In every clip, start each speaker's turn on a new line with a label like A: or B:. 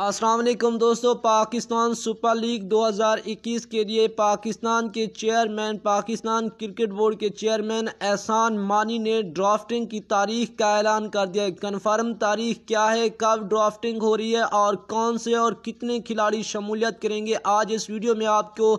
A: असलकम दोस्तों Pakistan super league 2021 के लिए पाकिस्तान के चेयरमैन पाकिस्तान क्रिकेट बोर्ड के चेयरमैन एहसान मानी ने ड्राफ्टिंग की तारीख का ऐलान कर दिया है कन्फर्म तारीख क्या है कब ड्राफ्टिंग हो रही है और कौन से और कितने खिलाड़ी शमूलियत करेंगे आज इस वीडियो में आपको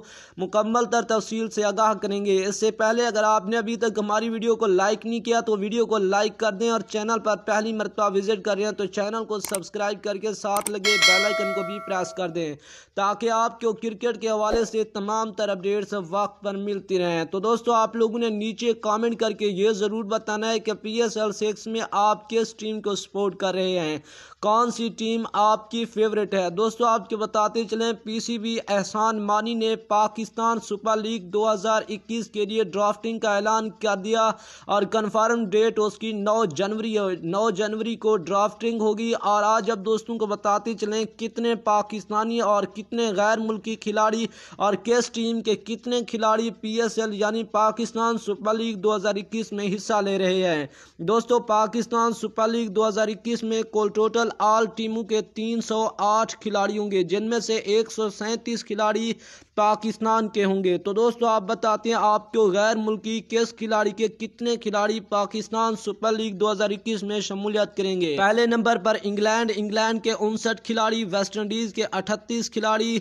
A: मुकम्मल तर तफसील से आगाह करेंगे इससे पहले अगर आपने अभी तक हमारी वीडियो को लाइक नहीं किया तो वीडियो को लाइक कर दें और चैनल पर पहली मरतबा विजिट कर रहे हैं तो चैनल को सब्सक्राइब करके साथ लगे बेल आइकन को भी प्रेस कर दें ताकि आपको क्रिकेट के हवाले से तमाम तर अपडेट्स वक्त पर मिलती रहें तो दोस्तों आप लोगों ने नीचे कमेंट करके ये ज़रूर बताना है कि पी एस एल सिक्स में आप किस टीम को सपोर्ट कर रहे हैं कौन सी टीम आपकी फेवरेट है दोस्तों आपके बताते चलें पीसीबी एहसान मानी ने पाकिस्तान सुपर लीग 2021 के लिए ड्राफ्टिंग का ऐलान कर दिया और कन्फर्म डेट उसकी नौ जनवरी नौ जनवरी को ड्राफ्टिंग होगी और आज अब दोस्तों को बताते चलें में कितने पाकिस्तानी और कितने गैर मुल्की खिलाड़ी और किस टीम के कितने खिलाड़ी पीएसएल यानी पाकिस्तान सुपर लीग 2021 में हिस्सा ले रहे हैं दोस्तों पाकिस्तान सुपर लीग 2021 में कुल टोटल ऑल टीमों के 308 खिलाड़ी होंगे जिनमें से एक खिलाड़ी पाकिस्तान के होंगे तो दोस्तों आप बताते हैं आपको गैर मुल्की किस खिलाड़ी के कितने खिलाड़ी पाकिस्तान सुपर लीग 2021 में शमूलियत करेंगे पहले नंबर पर इंग्लैंड इंग्लैंड के उनसठ खिलाड़ी खिलाड़ी वेस्टइंडीज़ के अठतीस खिलाड़ी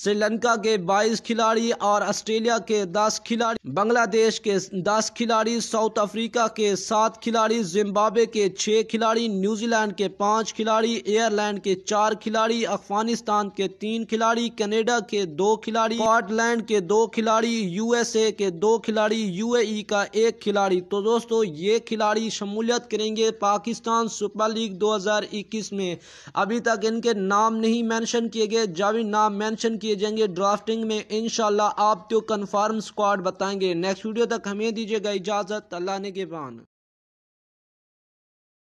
A: श्रीलंका के 22 खिलाड़ी और ऑस्ट्रेलिया के 10 खिलाड़ी बांग्लादेश के 10 खिलाड़ी साउथ अफ्रीका के 7 खिलाड़ी जिम्बाब्वे के 6 खिलाड़ी न्यूजीलैंड के 5 खिलाड़ी एयरलैंड के 4 खिलाड़ी अफगानिस्तान के 3 खिलाड़ी कनाडा के 2 खिलाड़ी स्कॉटलैंड के 2 खिलाड़ी यूएसए के 2 खिलाड़ी यू का एक खिलाड़ी तो दोस्तों ये खिलाड़ी शमूलियत करेंगे पाकिस्तान सुपर लीग दो में अभी तक इनके नाम नहीं मैंशन किए गए जब नाम मैंशन किए किए जाएंगे ड्राफ्टिंग में इन आप तो कन्फर्म स्क्वाड बताएंगे नेक्स्ट वीडियो तक हमें दीजिएगा इजाज़त अल्लाह ने के बान